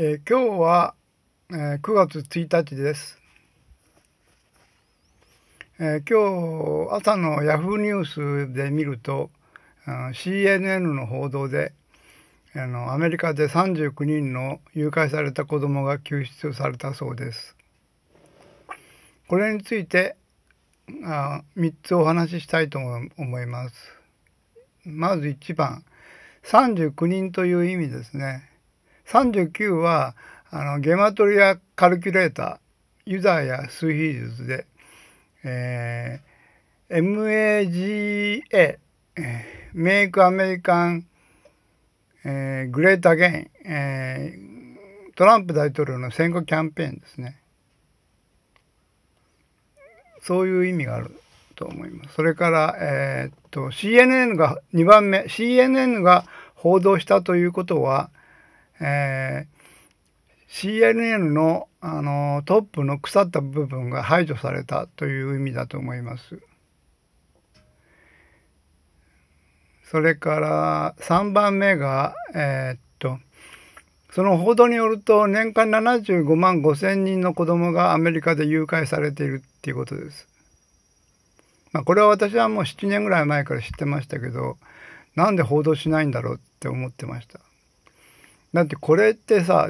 えー、今日は、えー、9月1日です、えー、今日朝のヤフーニュースで見ると、あの CNN の報道であのアメリカで39人の誘拐された子どもが救出されたそうですこれについてあ3つお話ししたいと思いますまず1番39人という意味ですね39はあのゲマトリアカルキュレーターユダヤ数比術で、えー、MAGA、えメイクアメリカン、えグレータゲイン、トランプ大統領の選挙キャンペーンですねそういう意味があると思いますそれから、えー、っと CNN が2番目 CNN が報道したということはえー、CNN の、あのトップの腐った部分が排除されたという意味だと思います。それから3番目が、えー、っとその報道によると年間75万5千人の子供がアメリカで誘拐されているっていうことです。まあ、これは私はもう7年ぐらい前から知ってましたけどなんで報道しないんだろうって思ってました。だってこれってさ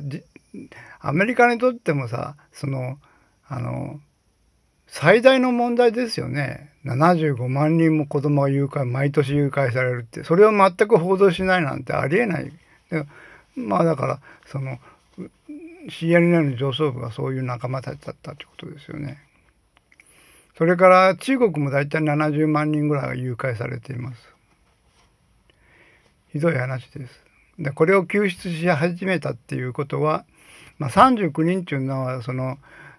アメリカにとってもさそのあの最大の問題ですよね75万人も子供が誘拐毎年誘拐されるってそれを全く報道しないなんてありえないまあだからその CNN の上層部がそういう仲間たちだったってことですよね。それから中国も大体70万人ぐらいが誘拐されています。ひどい話です。でこれを救出し始めたっていうことは、まあ、39人っていうのはその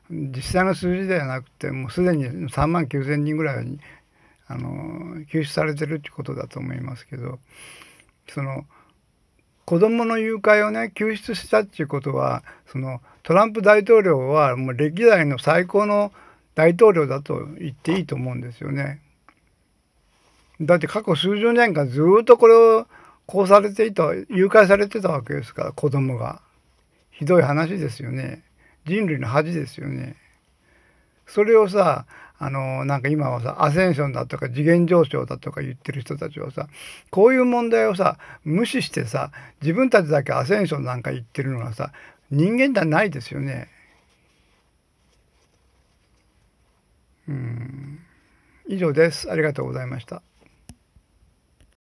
実際の数字ではなくてもうすでに3万9,000人ぐらいあの救出されてるってことだと思いますけどその子供の誘拐をね救出したっていうことはそのトランプ大統領はもう歴代の最高の大統領だと言っていいと思うんですよね。だって過去数十年間ずっとこれを殺されていた、誘拐されてたわけですから、子供が。ひどい話ですよね。人類の恥ですよね。それをさ、あの、なんか今はさ、アセンションだとか次元上昇だとか言ってる人たちはさ、こういう問題をさ、無視してさ、自分たちだけアセンションなんか言ってるのはさ、人間ではないですよね。うん。以上です。ありがとうございました。